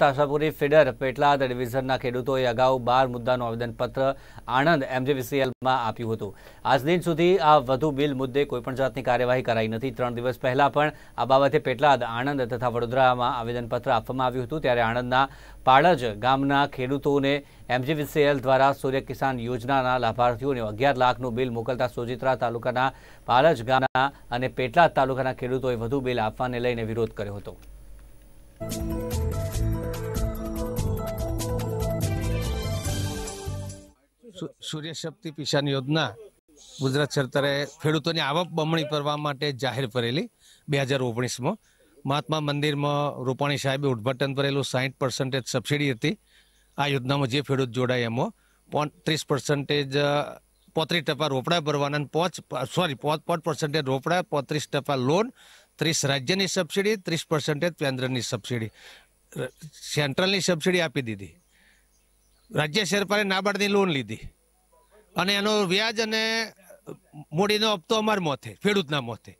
તાશાપુરી feeder Petlad ડિવિઝનના ખેડૂતોએ અગાઉ બાર મુદ્દાનું આવેદનપત્ર આણંદ એમજીવીસીએલમાં આપ્યું હતું આજ દિન સુધી આ વધુ બિલ મુદ્દે કોઈપણ જાતની કાર્યવાહી કરાઈ નથી ત્રણ દિવસ પહેલાં પણ આ બાબતે પેટલાદ આણંદ તથા વડોદરામાં આવેદનપત્ર આપવામાં આવ્યું હતું ત્યારે આણંદના પાળજ ગામના ખેડૂતોને એમજીવીસીએલ દ્વારા સૂર્ય કિસાન યોજનાના લાભાર્થીઓને અગિયાર લાખનું બિલ મોકલતા સોજિત્રા તાલુકાના પાળજ ગામના અને પેટલાદ તાલુકાના ખેડૂતોએ વધુ બિલ આપવાને લઈને વિરોધ કર્યો હતો સૂર્યશક્તિ પિશાન યોજના ગુજરાત સરકારે ખેડૂતોની આવક બમણી કરવા માટે જાહેર કરેલી બે હજાર ઓગણીસમાં મહાત્મા મંદિરમાં રૂપાણી સાહેબે ઉદ્ઘાટન કરેલું સાઠ પર્સન્ટેજ સબસિડી હતી આ યોજનામાં જે ખેડૂત જોડાય એમાં ત્રીસ પર્સન્ટેજ પોત્રીસ ટકા રોપડા ભરવાના પાંચ સોરી પાંચ પાંચ પર્સન્ટેજ રોપડા પોત્રીસ ટકા લોન ત્રીસ રાજ્યની સબસિડી ત્રીસ પર્સન્ટેજ કેન્દ્રની સબસિડી સેન્ટ્રલની સબસિડી આપી દીધી રાજ્ય સરકારે નાબાર્ડની લોન લીધી અને એનો વ્યાજ અને મૂડીનો હપ્તો અમારા મોથે ખેડૂતના મોથે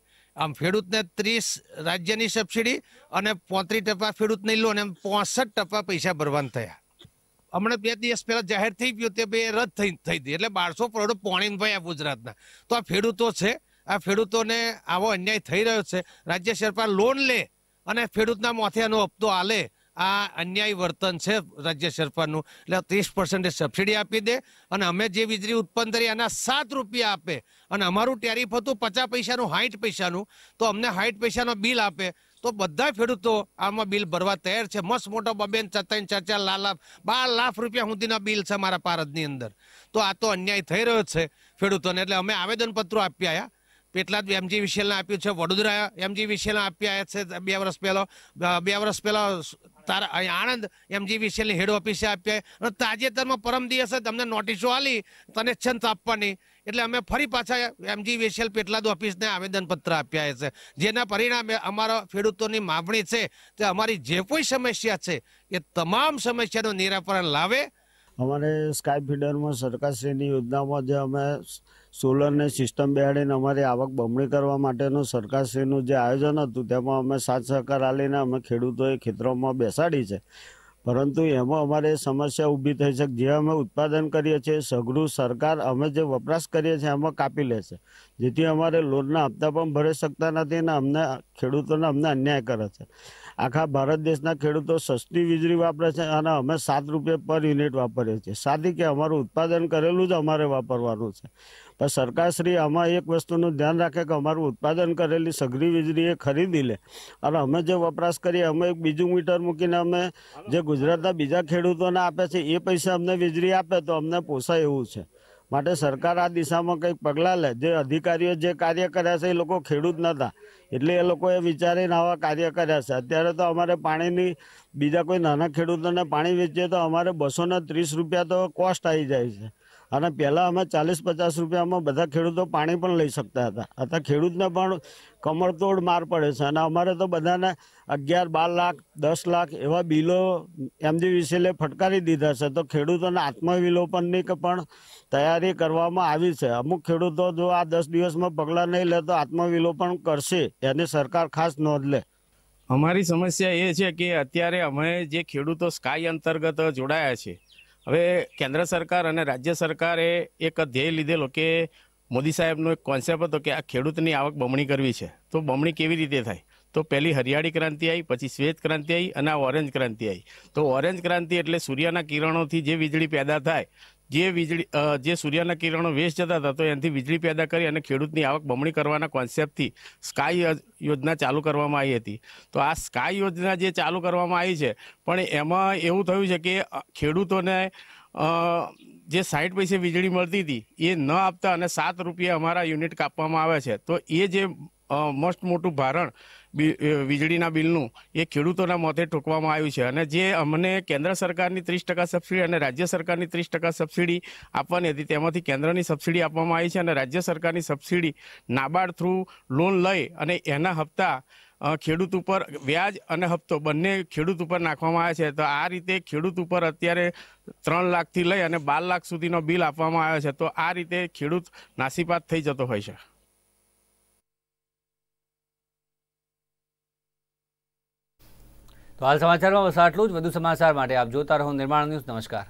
આમ ખેડૂતને ત્રીસ રાજ્યની સબસિડી અને પોત્રીસ ટકા ખેડૂતની લોન એમ પોસઠ ટકા પૈસા ભરવાના થયા હમણાં બે દિવસ પહેલા જાહેર થઈ ગયું તે બે રદ થઈ થઈ હતી એટલે બારસો કરોડ પોણી ભાઈ આ ગુજરાતના તો આ ખેડૂતો છે આ ખેડૂતોને આવો અન્યાય થઈ રહ્યો છે રાજ્ય સરકાર લોન લે અને ખેડૂતના મોથે એનો હપ્તો આલે આ અન્યાય વર્તન છે રાજ્ય સરકારનું એટલે ત્રીસ પર્સન્ટેજ સબસિડી આપી દે અને અમે જે વીજળી ઉત્પન્ન કરીએ એના સાત રૂપિયા આપે અને અમારું ટેરિફ હતું પચાસ પૈસાનું સાઠ પૈસાનું તો અમને સાઠ પૈસાનો બિલ આપે તો બધા ખેડૂતો આમાં બિલ ભરવા તૈયાર છે મસ્ત મોટો બબેન ચતાઈન ચાચા લાલ બાર લાખ રૂપિયા સુધીના બિલ છે મારા પારદની અંદર તો આ તો અન્યાય થઈ રહ્યો છે ખેડૂતોને એટલે અમે આવેદનપત્રો આપી આવ્યા પેટલા એમજી વિશેલને આપ્યું છે વડોદરા એમજી વિશેલને આપી આવ્યા છે બે વર્ષ પહેલાં બે વર્ષ પહેલાં તારા આણંદ એમજી એમજીવીસીએલની હેડ ઓફિસે આપીએ અને તાજેતરમાં પરમ દિવસે તમને નોટિસો આલી તને છંત આપવાની એટલે અમે ફરી પાછા એમજી એમજીવીસીએલ પેટલાદ ઓફિસને આવેદનપત્ર આપ્યા છે જેના પરિણામે અમારા ખેડૂતોની માગણી છે તે અમારી જે કોઈ સમસ્યા છે એ તમામ સમસ્યાનું નિરાકરણ લાવે અમારે સ્કાય ફીડરમાં સરકારશ્રીની યોજનામાં જે અમે સોલરને સિસ્ટમ બેહાડીને અમારી આવક બમણી કરવા માટેનું સરકારશ્રીનું જે આયોજન હતું તેમાં અમે સાથ સહકાર આપીને અમે ખેડૂતોએ ખેતરોમાં બેસાડી છે પરંતુ એમાં અમારે સમસ્યા ઊભી થઈ છે જે અમે ઉત્પાદન કરીએ છીએ સઘળું સરકાર અમે જે વપરાશ કરીએ છીએ એમાં કાપી લે છે જેથી અમારે લોનના હપ્તા પણ ભરી શકતા નથી અને અમને ખેડૂતોને અમને અન્યાય કરે છે આખા ભારત દેશના ખેડૂતો સસ્તી વીજળી વાપરે છે અને અમે સાત રૂપિયા પર યુનિટ વાપરીએ છીએ સાદી કે અમારું ઉત્પાદન કરેલું જ અમારે વાપરવાનું છે પણ સરકારશ્રી આમાં એક વસ્તુનું ધ્યાન રાખે કે અમારું ઉત્પાદન કરેલી સઘરી વીજળી એ ખરીદી લે અને અમે જે વપરાશ કરીએ અમે એક બીજું મીટર મૂકીને અમે જે ગુજરાતના બીજા ખેડૂતોને આપે છે એ પૈસા અમને વીજળી આપે તો અમને પોસાય એવું છે માટે સરકાર આ દિશામાં કંઈક પગલાં લે જે અધિકારીઓ જે કાર્ય કર્યા છે એ લોકો ખેડૂત નહોતા એટલે એ લોકોએ વિચારીને આવા કાર્ય કર્યા છે અત્યારે તો અમારે પાણીની બીજા કોઈ નાના ખેડૂતોને પાણી વેચીએ તો અમારે બસો ત્રીસ રૂપિયા તો કોસ્ટ આવી જાય છે અને પહેલાં અમે ચાલીસ પચાસ રૂપિયામાં બધા ખેડૂતો પાણી પણ લઈ શકતા હતા અથવા ખેડૂતને પણ કમળતોડ માર પડે છે અને અમારે તો બધાને અગિયાર બાર લાખ દસ લાખ એવા બિલો એમજી વિશેલે ફટકારી દીધા છે તો ખેડૂતોને આત્મવિલોપનની પણ તૈયારી કરવામાં આવી છે અમુક ખેડૂતો જો આ દસ દિવસમાં પગલાં નહીં લે તો આત્મવિલોપન કરશે એની સરકાર ખાસ નોંધ લે અમારી સમસ્યા એ છે કે અત્યારે અમે જે ખેડૂતો સ્કાય અંતર્ગત જોડાયા છે હવે કેન્દ્ર સરકાર અને રાજ્ય સરકારે એક ધ્યેય લીધેલો કે મોદી સાહેબનો એક કોન્સેપ્ટ હતો કે આ ખેડૂતની આવક બમણી કરવી છે તો બમણી કેવી રીતે થાય તો પહેલી હરિયાળી ક્રાંતિ આવી પછી શ્વેત ક્રાંતિ આવી અને આ ઓરેન્જ ક્રાંતિ આવી તો ઓરેન્જ ક્રાંતિ એટલે સૂર્યના કિરણોથી જે વીજળી પેદા થાય જે વીજળી જે સૂર્યના કિરણો વેસ્ટ જતા હતા તો એનાથી વીજળી પેદા કરી અને ખેડૂતની આવક બમણી કરવાના કોન્સેપ્ટથી સ્કાય યોજના ચાલુ કરવામાં આવી હતી તો આ સ્કાય યોજના જે ચાલુ કરવામાં આવી છે પણ એમાં એવું થયું છે કે ખેડૂતોને જે સાઠ પૈસે વીજળી મળતી હતી એ ન આપતા અને સાત રૂપિયા અમારા યુનિટ કાપવામાં આવે છે તો એ જે મસ્ત મોટું ભારણ વીજળીના બિલનું એ ખેડૂતોના મોતે ઠોકવામાં આવ્યું છે અને જે અમને કેન્દ્ર સરકારની ત્રીસ ટકા સબસિડી અને રાજ્ય સરકારની ત્રીસ ટકા સબસિડી આપવાની હતી તેમાંથી કેન્દ્રની સબસિડી આપવામાં આવી છે અને રાજ્ય સરકારની સબસિડી નાબાર્ડ થ્રુ લોન લઈ અને એના હપ્તા ખેડૂત ઉપર વ્યાજ અને હપ્તો બંને ખેડૂત ઉપર નાખવામાં આવે છે તો આ રીતે ખેડૂત ઉપર અત્યારે ત્રણ લાખથી લઈ અને બાર લાખ સુધીનો બિલ આપવામાં આવે છે તો આ રીતે ખેડૂત નાસીપાત થઈ જતો હોય છે તો હાલ સમાચારમાં બસ આટલું જ વધુ સમાચાર માટે આપ જોતા રહો નિર્માણ ન્યૂઝ નમસ્કાર